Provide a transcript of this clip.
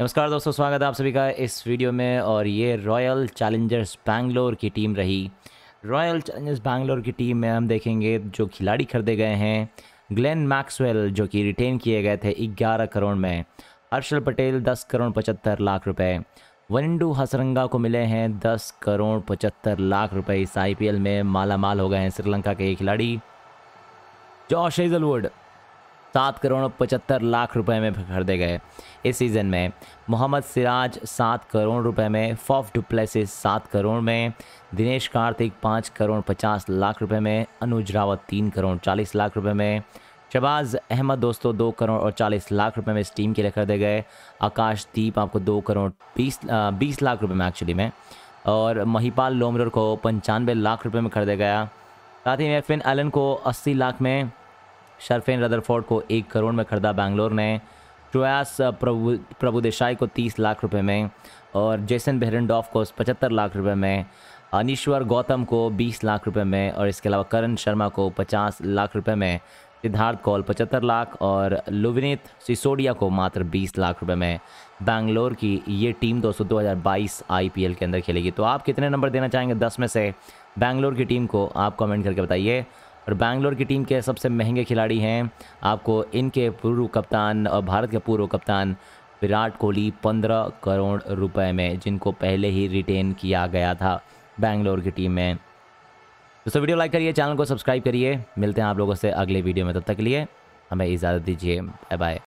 नमस्कार दोस्तों स्वागत है आप सभी का इस वीडियो में और ये रॉयल चैलेंजर्स बैंगलोर की टीम रही रॉयल चैलेंजर्स बैंगलोर की टीम में हम देखेंगे जो खिलाड़ी खरीदे गए हैं ग्लेन मैक्सवेल जो कि रिटेन किए गए थे 11 करोड़ में हर्षल पटेल 10 करोड़ पचहत्तर लाख रुपए वनडू हसरंगा को मिले हैं दस करोड़ पचहत्तर लाख रुपये इस आई में मालामाल हो गए हैं श्रीलंका के ये खिलाड़ी जॉश हेजलवुड सात करोड़ पचहत्तर लाख रुपए में खरीदे गए इस सीज़न में मोहम्मद सिराज सात करोड़ रुपए में फॉफ डुप्लेसिस सात करोड़ में दिनेश कार्तिक पाँच करोड़ पचास लाख रुपए में अनुज रावत तीन करोड़ चालीस लाख रुपए में शबाज अहमद दोस्तों दो करोड़ और चालीस लाख रुपए में इस टीम के लिए खरीदे गए आकाशदीप आपको दो करोड़ बीस बीस लाख रुपये में एक्चुअली में और महिपाल लोमर को पंचानवे लाख रुपये में खरीदा गया साथ ही में फिन एलन को अस्सी लाख में शर्फेन रदरफोर्ड को एक करोड़ में खरीदा बैंगलोर ने ट्रोयास प्रभु प्रभुदेसाई देसाई को तीस लाख रुपए में और जेसन बेहरनडॉफ को पचहत्तर लाख रुपए में अनिश्वर गौतम को बीस लाख रुपए में और इसके अलावा करण शर्मा को पचास लाख रुपए में सिद्धार्थ कौल पचहत्तर लाख और लुविनीत सिसोडिया को मात्र बीस लाख रुपए में बैंगलोर की ये टीम दोस्तों दो हज़ार के अंदर खेलेगी तो आप कितने नंबर देना चाहेंगे दस में से बैंगलोर की टीम को आप कमेंट करके बताइए और बैंगलोर की टीम के सबसे महंगे खिलाड़ी हैं आपको इनके पूर्व कप्तान और भारत के पूर्व कप्तान विराट कोहली पंद्रह करोड़ रुपए में जिनको पहले ही रिटेन किया गया था बैंगलोर की टीम में दोस्तों वीडियो लाइक करिए चैनल को सब्सक्राइब करिए मिलते हैं आप लोगों से अगले वीडियो में तब तक के लिए हमें इजाज़त दीजिए बाय बाय